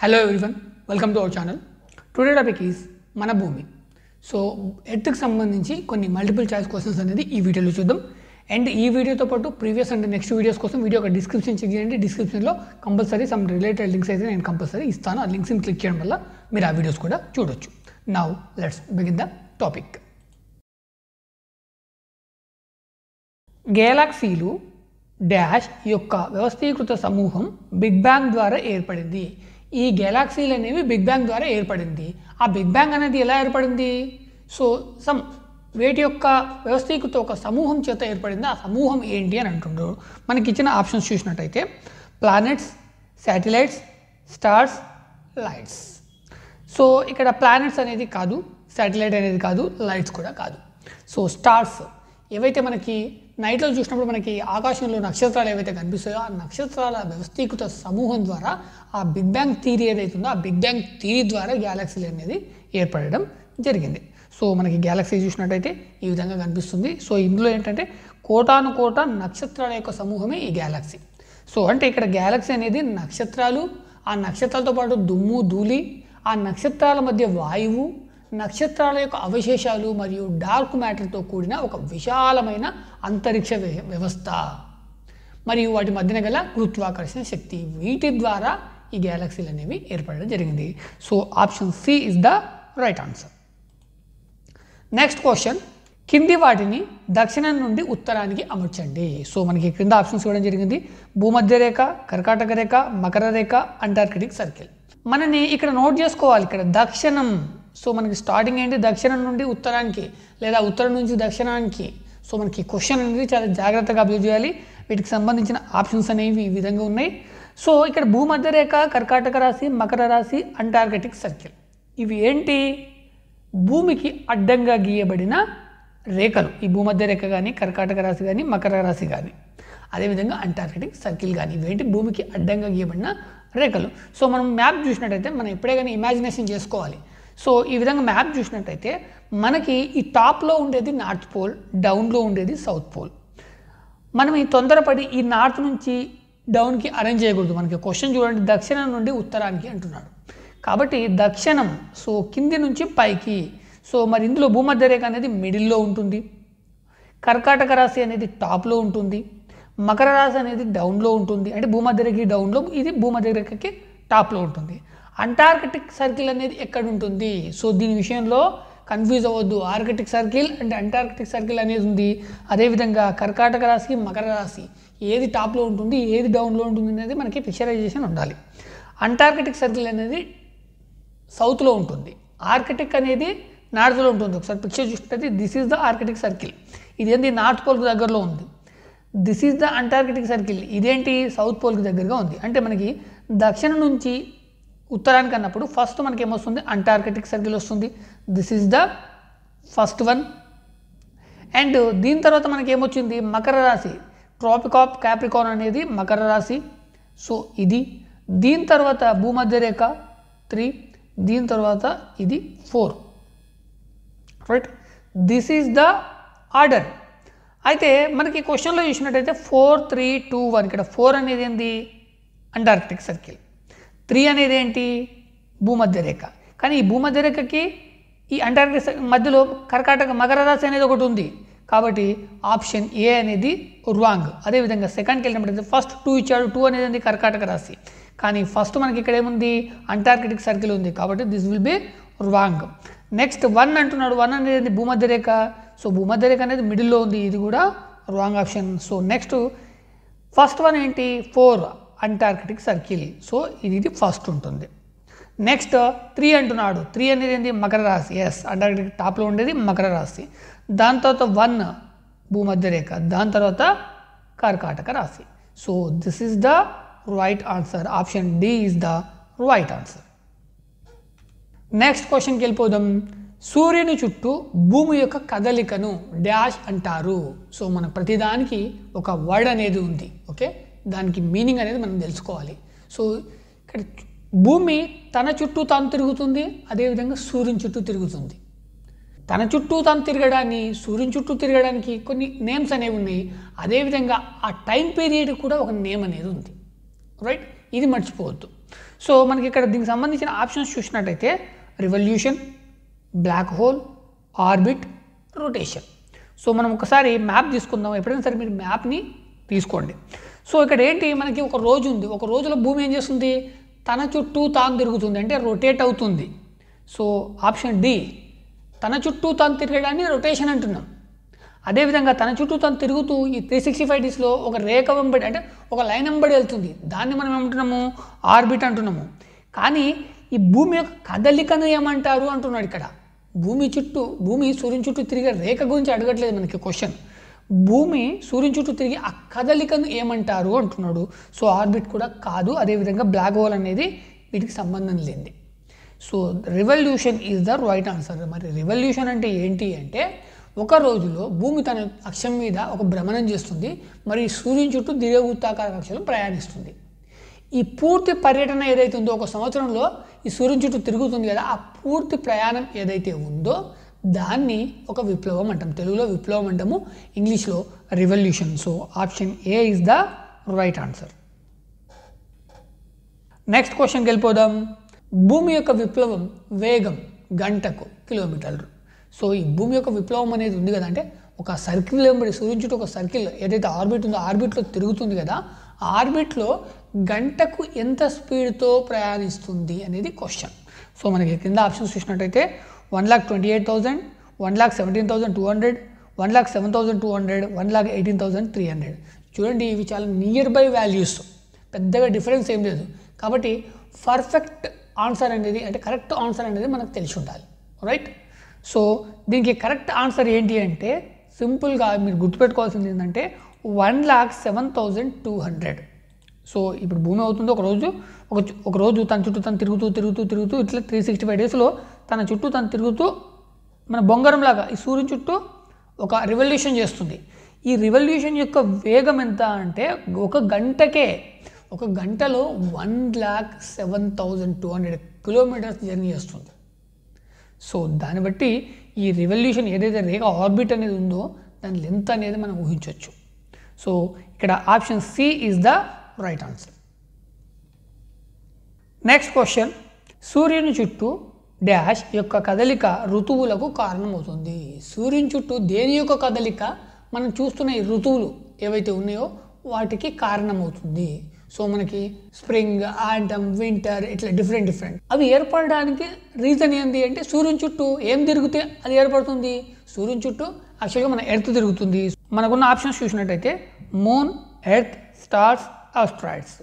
hello everyone welcome to our channel today topic is మన భూమి so ఎర్త్కి సంబంధించి కొన్ని మల్టిపుల్ చాయిస్ క్వశ్చన్స్ అనేది ఈ వీడియోలో చూద్దాం అండ్ ఈ వీడియోతో పాటు ప్రీవియస్ అండ్ నెక్స్ట్ వీడియోస్ కోసం వీడియో ఒక డిస్క్రిప్షన్ చెక్ చేయండి డిస్క్రిప్షన్లో కంపల్సరీ సమ్ రిలేటెడ్ లింక్స్ అయితే నేను కంపల్సరీ ఇస్తాను ఆ లింక్స్ని క్లిక్ చేయడం వల్ల మీరు ఆ వీడియోస్ కూడా చూడొచ్చు now let's begin the topic గెలాక్సీలు డాష్ యొక్క వ్యవస్థీకృత సమూహం బిగ్ బ్యాంగ్ ద్వారా ఏర్పడింది ఈ గెలాక్సీలు అనేవి బిగ్ బ్యాంగ్ ద్వారా ఏర్పడింది ఆ బిగ్ బ్యాంగ్ అనేది ఎలా ఏర్పడింది సో సమ్ వేటి యొక్క వ్యవస్థీకృత ఒక సమూహం చేత ఏర్పడింది ఆ సమూహం ఏంటి అని అంటుండ్రు మనకి ఇచ్చిన ఆప్షన్స్ చూసినట్టయితే planets satellites stars lights so ఇక్కడ ప్లానెట్స్ అనేది కాదు శాటిలైట్ అనేది కాదు లైట్స్ కూడా కాదు సో స్టార్స్ ఏవైతే మనకి నైట్లో చూసినప్పుడు మనకి ఆకాశంలో నక్షత్రాలు ఏవైతే కనిపిస్తాయో ఆ నక్షత్రాల వ్యవస్థీకృత సమూహం ద్వారా ఆ బిగ్ బ్యాంగ్ థీరీ ఏదైతుందో ఆ బిగ్ బ్యాంగ్ థీరీ ద్వారా గ్యాలక్సీలు అనేది ఏర్పడడం జరిగింది సో మనకి గ్యాలక్సీ చూసినట్టయితే ఈ విధంగా కనిపిస్తుంది సో ఇందులో ఏంటంటే కోటాను కోట నక్షత్రాల యొక్క సమూహమే ఈ గ్యాలక్సీ సో అంటే ఇక్కడ గ్యాలక్సీ అనేది నక్షత్రాలు ఆ నక్షత్రాలతో పాటు దుమ్ము ధూళి ఆ నక్షత్రాల మధ్య వాయువు నక్షత్రాల యొక్క అవశేషాలు మరియు డార్క్ మ్యాటర్తో కూడిన ఒక విశాలమైన అంతరిక్ష వ్యవస్థ మరియు వాటి మధ్యన గల గురుత్వాకర్షణ శక్తి వీటి ద్వారా ఈ గ్యాలక్సీలు అనేవి ఏర్పడడం జరిగింది so option C is the right answer next question కింది వాటిని దక్షిణం నుండి ఉత్తరానికి అమర్చండి సో మనకి క్రింద ఆప్షన్స్ ఇవ్వడం జరిగింది భూమధ్య రేఖ కర్కాటక రేఖ మకర రేఖ అంటార్కిటిక్ సర్కిల్ మనని ఇక్కడ నోట్ చేసుకోవాలి ఇక్కడ దక్షిణం సో మనకి స్టార్టింగ్ ఏంటి దక్షిణం నుండి ఉత్తరానికి లేదా ఉత్తరం నుంచి దక్షిణానికి సో మనకి క్వశ్చన్ అనేది చాలా జాగ్రత్తగా అబ్జర్వ్ చేయాలి వీటికి సంబంధించిన ఆప్షన్స్ అనేవి ఈ విధంగా ఉన్నాయి సో ఇక్కడ రేఖ కర్కాటక రాశి మకర రాశి అంటార్కటిక్ సర్కిల్ ఇవి ఏంటి భూమికి అడ్డంగా గీయబడిన రేఖలు ఈ రేఖ కానీ కర్కాటక రాశి కానీ మకర రాశి కానీ అదేవిధంగా అంటార్కటిక్ సర్కిల్ కానీ ఇవేంటి భూమికి అడ్డంగా గీయబడిన రేఖలు సో మనం మ్యాప్ చూసినట్టయితే మనం ఎప్పుడే కానీ ఇమాజినేషన్ చేసుకోవాలి సో ఈ విధంగా మ్యాప్ చూసినట్టయితే మనకి ఈ టాప్లో ఉండేది నార్త్ పోల్ డౌన్లో ఉండేది సౌత్ పోల్ మనం ఈ తొందరపడి ఈ నార్త్ నుంచి డౌన్కి అరేంజ్ చేయకూడదు మనకి క్వశ్చన్ చూడండి దక్షిణం నుండి ఉత్తరానికి అంటున్నాడు కాబట్టి దక్షిణం సో కింది నుంచి పైకి సో మరి ఇందులో భూమధ్యరేఖ అనేది మిడిల్లో ఉంటుంది కర్కాటక రాశి అనేది టాప్లో ఉంటుంది మకర రాశి అనేది డౌన్లో ఉంటుంది అంటే భూమధ్యరేఖకి డౌన్లో ఇది భూమధ్యరేఖకి టాప్లో ఉంటుంది అంటార్కిటిక్ సర్కిల్ అనేది ఎక్కడ ఉంటుంది సో దీని విషయంలో కన్ఫ్యూజ్ అవ్వద్దు Arctic Circle and Antarctic Circle అనేది ఉంది అదేవిధంగా కర్కాటక రాశి మకర రాశి ఏది టాప్లో ఉంటుంది ఏది డౌన్లో ఉంటుంది అనేది మనకి పిక్చరైజేషన్ ఉండాలి అంటార్కిటిక్ సర్కిల్ అనేది సౌత్లో ఉంటుంది ఆర్కిటిక్ అనేది నార్త్లో ఉంటుంది ఒకసారి పిక్చర్ చూసినట్టు this is the Arctic Circle ఇది ఏంది నార్త్ పోల్కి దగ్గరలో ఉంది this is the Antarctic Circle ఇదేంటి సౌత్ పోల్కి దగ్గరగా ఉంది అంటే మనకి దక్షిణ నుంచి ఉత్తరానికి అన్నప్పుడు ఫస్ట్ మనకి ఏమొస్తుంది అంటార్కిటిక్ సర్కిల్ వస్తుంది this is the first one and దీని తర్వాత మనకి ఏమొచ్చింది మకర రాశి ట్రాపికాప్ ఆఫ్ క్యాప్రికాన్ అనేది మకర రాశి సో ఇది దీని తర్వాత భూమధ్య రేఖ త్రీ దీని తర్వాత ఇది four right this is the order అయితే మనకి క్వశ్చన్లో చూసినట్టయితే ఫోర్ త్రీ టూ వన్ ఇక్కడ ఫోర్ అనేది ఏంది అంటార్కిటిక్ సర్కిల్ త్రీ అనేది ఏంటి భూమధ్య రేఖ కానీ ఈ భూమధ్య రేఖకి ఈ అంటార్కిటిక్ మధ్యలో కర్కాటక మకర రాశి అనేది ఒకటి ఉంది కాబట్టి ఆప్షన్ ఏ అనేది రాంగ్ అదేవిధంగా సెకండ్కి వెళ్ళినప్పుడు ఫస్ట్ టూ ఇచ్చాడు టూ అనేది కర్కాటక రాశి కానీ ఫస్ట్ మనకి ఇక్కడ ఏముంది అంటార్కిటిక్ సర్కిల్ ఉంది కాబట్టి this will be wrong next one అంటున్నాడు వన్ అనేది భూమధ్య రేఖ సో భూమధ్య రేఖ అనేది మిడిల్లో ఉంది ఇది కూడా wrong option so next first one ఏంటి ఫోర్ అంటార్కిటిక్ సర్కిల్ సో ఇది ఫస్ట్ ఉంటుంది నెక్స్ట్ త్రీ అంటున్నాడు త్రీ అనేది ఏంటి మకర రాశి ఎస్ అంటార్కిటిక్ టాప్లో ఉండేది మకర రాశి దాని తర్వాత వన్ రేఖ దాని తర్వాత కర్కాటక రాశి so this is the right answer option D is the right answer next క్వశ్చన్కి వెళ్ళిపోదాం సూర్యుని చుట్టూ భూమి యొక్క కదలికను డాష్ అంటారు సో మన ప్రతిదానికి ఒక వర్డ్ అనేది ఉంది ఓకే దానికి మీనింగ్ అనేది మనం తెలుసుకోవాలి సో ఇక్కడ భూమి తన చుట్టూ తాను తిరుగుతుంది అదేవిధంగా సూర్యుని చుట్టూ తిరుగుతుంది తన చుట్టూ తాను తిరగడాన్ని సూర్యుని చుట్టూ తిరగడానికి కొన్ని నేమ్స్ అనేవి ఉన్నాయి అదేవిధంగా ఆ టైం పీరియడ్ కూడా ఒక నేమ్ అనేది ఉంది రైట్ ఇది మర్చిపోవద్దు సో మనకి ఇక్కడ దీనికి సంబంధించిన ఆప్షన్స్ చూసినట్టయితే revolution black hole orbit rotation so మనం ఒకసారి మ్యాప్ తీసుకుందాం ఎప్పుడైనా సరే మీరు మ్యాప్ని తీసుకోండి సో ఇక్కడ ఏంటి మనకి ఒక రోజు ఉంది ఒక రోజులో భూమి ఏం చేస్తుంది తన చుట్టూ తాను తిరుగుతుంది అంటే రొటేట్ అవుతుంది సో ఆప్షన్ డి తన చుట్టూ తాను తిరగడాన్ని రొటేషన్ అంటున్నాం అదేవిధంగా తన చుట్టూ తను తిరుగుతూ ఈ త్రీ సిక్స్టీ ఫైవ్ డీస్లో ఒక రేఖ వెంబడి అంటే ఒక లైన్ వెంబడి వెళ్తుంది దాన్ని మనం ఏమంటున్నాము ఆర్బిట్ అంటున్నాము కానీ ఈ భూమి యొక్క కదలికను ఏమంటారు అంటున్నాడు ఇక్కడ భూమి చుట్టూ భూమి సూర్యుని చుట్టూ తిరిగే రేఖ గురించి అడగట్లేదు మనకి క్వశ్చన్ భూమి సూర్యుని చుట్టూ తిరిగి ఆ కదలికను ఏమంటారు అంటున్నాడు సో ఆర్బిట్ కూడా కాదు అదేవిధంగా బ్లాక్ హోల్ అనేది వీటికి సంబంధం లేనిది so revolution is the right answer మరి రివల్యూషన్ అంటే ఏంటి అంటే ఒక రోజులో భూమి తన అక్షం మీద ఒక భ్రమణం చేస్తుంది మరి సూర్యుని చుట్టూ వృత్తాకార కక్షలు ప్రయాణిస్తుంది ఈ పూర్తి పర్యటన ఏదైతే ఉందో ఒక సంవత్సరంలో ఈ సూర్యుని చుట్టూ తిరుగుతుంది కదా ఆ పూర్తి ప్రయాణం ఏదైతే ఉందో దాన్ని ఒక విప్లవం అంటాం తెలుగులో విప్లవం అంటాము ఇంగ్లీష్లో revolution so option A is the right answer next క్వశ్చన్కి వెళ్ళిపోదాం భూమి యొక్క విప్లవం వేగం గంటకు కిలోమీటర్లు సో ఈ భూమి యొక్క విప్లవం అనేది ఉంది కదా అంటే ఒక సర్కిల్ వెంబడి సూర్యుని ఒక సర్కిల్ ఏదైతే ఆర్బిట్ ఉందో ఆర్బిట్లో తిరుగుతుంది కదా ఆర్బిట్లో గంటకు ఎంత స్పీడ్తో ప్రయాణిస్తుంది అనేది క్వశ్చన్ సో మనకి కింద ఆప్షన్స్ చూసినట్టయితే one lakh twenty eight thousand one lakh seventeen thousand two hundred one lakh seven thousand two hundred one lakh eighteen thousand three hundred చూడండి ఇవి చాలా నియర్ బై వాల్యూస్ పెద్దగా డిఫరెన్స్ ఏం లేదు కాబట్టి పర్ఫెక్ట్ ఆన్సర్ అనేది అంటే కరెక్ట్ ఆన్సర్ అనేది మనకు తెలిసి ఉండాలి రైట్ సో దీనికి కరెక్ట్ ఆన్సర్ ఏంటి అంటే సింపుల్గా మీరు గుర్తుపెట్టుకోవాల్సింది ఏంటంటే one lakh seven thousand two hundred so ఇప్పుడు భూమి అవుతుంది ఒక రోజు ఒక ఒక రోజు తన చుట్టూ తను తిరుగుతూ తిరుగుతూ తిరుగుతూ ఇట్లా త్రీ సిక్స్టీ ఫైవ్ డేస్లో తన చుట్టూ తను తిరుగుతూ మన బొంగరంలాగా ఈ సూర్యుని చుట్టూ ఒక రివల్యూషన్ చేస్తుంది ఈ రివల్యూషన్ యొక్క వేగం ఎంత అంటే ఒక గంటకే ఒక గంటలో one lakh seven thousand two hundred kilometres journey చేస్తుంది సో దాన్ని బట్టి ఈ రివల్యూషన్ ఏదైతే రేఖ ఆర్బిట్ అనేది ఉందో దాని లెంత్ అనేది మనం ఊహించవచ్చు సో ఇక్కడ option C is the right answer next question సూర్యుని చుట్టూ డ్యాష్ యొక్క కదలిక ఋతువులకు కారణమవుతుంది సూర్యుని చుట్టూ దేని యొక్క కదలిక మనం చూస్తున్న ఈ ఋతువులు ఏవైతే ఉన్నాయో వాటికి కారణమవుతుంది సో మనకి స్ప్రింగ్ ఆంటమ్ వింటర్ ఇట్లా డిఫరెంట్ డిఫరెంట్ అవి ఏర్పడడానికి రీజన్ ఏంటి అంటే సూర్యుని చుట్టూ ఏం తిరిగితే అది ఏర్పడుతుంది సూర్యుని చుట్టూ యాక్చువల్గా మన ఎర్త్ తిరుగుతుంది మనకున్న ఆప్షన్స్ చూసినట్టయితే moon earth stars asteroids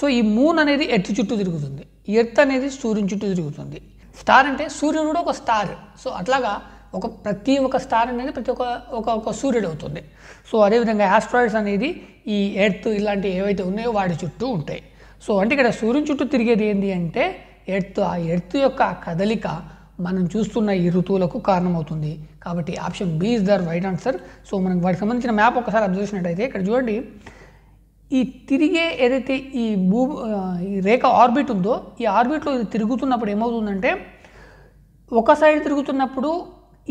so ఈ మూన్ అనేది ఎర్త్ చుట్టూ తిరుగుతుంది ఎర్త్ అనేది సూర్యుని చుట్టూ తిరుగుతుంది స్టార్ అంటే సూర్యుడు కూడా ఒక స్టార్ సో అట్లాగా ఒక ప్రతి ఒక్క స్టార్ అనేది ప్రతి ఒక్క ఒక ఒక సూర్యుడు అవుతుంది సో అదేవిధంగా ఆస్ట్రాయిడ్స్ అనేది ఈ ఎర్త్ ఇలాంటివి ఏవైతే ఉన్నాయో వాటి చుట్టూ ఉంటాయి సో అంటే ఇక్కడ సూర్యుని చుట్టూ తిరిగేది ఏంటి అంటే ఎర్త్ ఆ ఎర్త్ యొక్క కదలిక మనం చూస్తున్న ఈ ఋతువులకు కారణమవుతుంది కాబట్టి option B is the right answer so మనకు వాటికి సంబంధించిన మ్యాప్ ఒకసారి అబ్జర్వ్ చేసినట్టయితే ఇక్కడ చూడండి ఈ తిరిగే ఏదైతే ఈ భూ ఈ రేఖ ఆర్బిట్ ఉందో ఈ ఆర్బిట్లో ఇది తిరుగుతున్నప్పుడు ఏమవుతుందంటే ఒక సైడ్ తిరుగుతున్నప్పుడు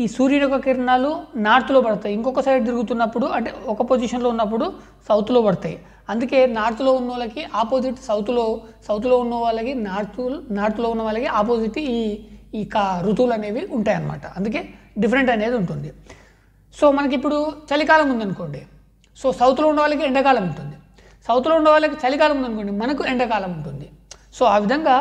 ఈ సూర్యుని యొక్క కిరణాలు నార్త్లో పడతాయి ఇంకొక సైడ్ తిరుగుతున్నప్పుడు అంటే ఒక పొజిషన్లో ఉన్నప్పుడు సౌత్లో పడతాయి అందుకే నార్త్లో ఉన్న వాళ్ళకి ఆపోజిట్ సౌత్లో సౌత్లో ఉన్న వాళ్ళకి నార్త్ నార్త్లో ఉన్న వాళ్ళకి ఆపోజిట్ ఈ ఈ కా ఋతువులు అనేవి ఉంటాయన్నమాట అందుకే డిఫరెంట్ అనేది ఉంటుంది సో మనకి ఇప్పుడు చలికాలం ఉందనుకోండి సో సౌత్లో ఉన్న వాళ్ళకి ఎండాకాలం ఉంటుంది సౌత్లో ఉన్న వాళ్ళకి చలికాలం ఉందనుకోండి మనకు ఎండాకాలం ఉంటుంది సో ఆ విధంగా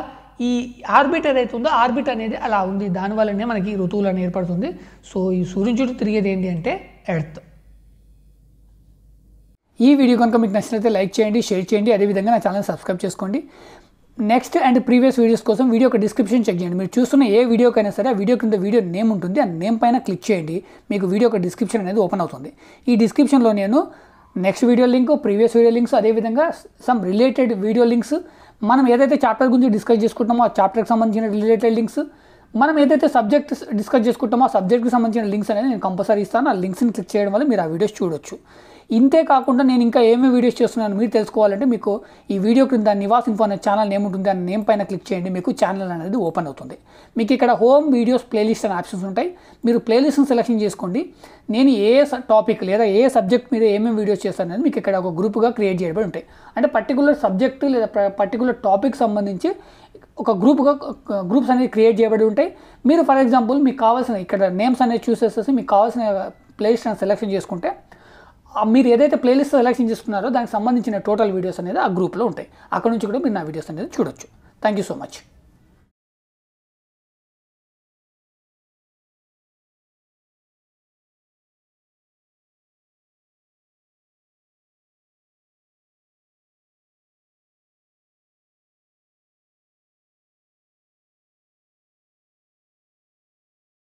ఈ ఆర్బిట్ ఏదైతే ఉందో ఆర్బిట్ అనేది అలా ఉంది దానివల్లనే మనకి ఋతువులు అనేది ఏర్పడుతుంది సో ఈ సూర్యుని చుట్టూ తిరిగేది ఏంటి అంటే ఎర్త్ ఈ వీడియో కనుక మీకు నచ్చినట్లయితే లైక్ చేయండి షేర్ చేయండి అదేవిధంగా నా ఛానల్ సబ్స్క్రైబ్ చేసుకోండి నెక్స్ట్ అండ్ ప్రీవియస్ వీడియోస్ కోసం వీడియో ఒక డిస్క్రిప్షన్ చెక్ చేయండి మీరు చూస్తున్న ఏ వీడియోకైనా సరే ఆ వీడియో కింద వీడియో నేమ్ ఉంటుంది ఆ నేమ్ పైన క్లిక్ చేయండి మీకు వీడియో ఒక డిస్క్రిప్షన్ అనేది ఓపెన్ అవుతుంది ఈ డిస్క్రిప్షన్లో నేను next video link previous video links అదేవిధంగా సమ్ రిలేటెడ్ వీడియో లింక్స్ మనం ఏదైతే చాప్టర్ గురించి డిస్కస్ చేసుకుంటామో ఆ చాప్టర్కి సంబంధించిన రిలేటెడ్ లింక్స్ మనం ఏదైతే సబ్జెక్ట్ డిస్కస్ చేసుకుంటామో ఆ సబ్జెక్ట్కి సంబంధించిన లింక్స్ అనేది నేను కంపల్సరీ ఇస్తాను ఆ లింక్స్ని క్లిక్ చేయడం వల్ల మీరు ఆ వీడియోస్ చూడొచ్చు ఇంతే కాకుండా నేను ఇంకా ఏమేమి వీడియోస్ చేస్తున్నాను మీరు తెలుసుకోవాలంటే మీకు ఈ వీడియో క్రింద నివాస్ ఇన్ఫో అనే ఛానల్ నేమ్ ఉంటుంది అనే నేమ్ పైన క్లిక్ చేయండి మీకు ఛానల్ అనేది ఓపెన్ అవుతుంది మీకు ఇక్కడ హోమ్ వీడియోస్ ప్లేలిస్ట్ అనే ఆప్షన్స్ ఉంటాయి మీరు ప్లేలిస్ట్ని సెలెక్షన్ చేసుకోండి నేను ఏ టాపిక్ లేదా ఏ సబ్జెక్ట్ మీద ఏమేమి వీడియోస్ చేస్తాను అనేది మీకు ఇక్కడ ఒక గ్రూప్గా క్రియేట్ చేయబడి ఉంటాయి అంటే పర్టికులర్ సబ్జెక్ట్ లేదా పర్టికులర్ టాపిక్ సంబంధించి ఒక గ్రూప్గా గ్రూప్స్ అనేది క్రియేట్ చేయబడి ఉంటాయి మీరు ఫర్ ఎగ్జాంపుల్ మీకు కావాల్సిన ఇక్కడ నేమ్స్ అనేది చూస్ చేసేసి మీకు కావాల్సిన ప్లేలిస్ట్ అని సెలెక్షన్ చేసుకుంటే మీరు ఏదైతే ప్లేలిస్ట్ సెలెక్షన్ చేసుకున్నారో దానికి సంబంధించిన టోటల్ వీడియోస్ అనేది ఆ గ్రూప్లో ఉంటాయి అక్కడ నుంచి కూడా మీరు నా వీడియోస్ అనేది చూడొచ్చు థ్యాంక్ యూ సో మచ్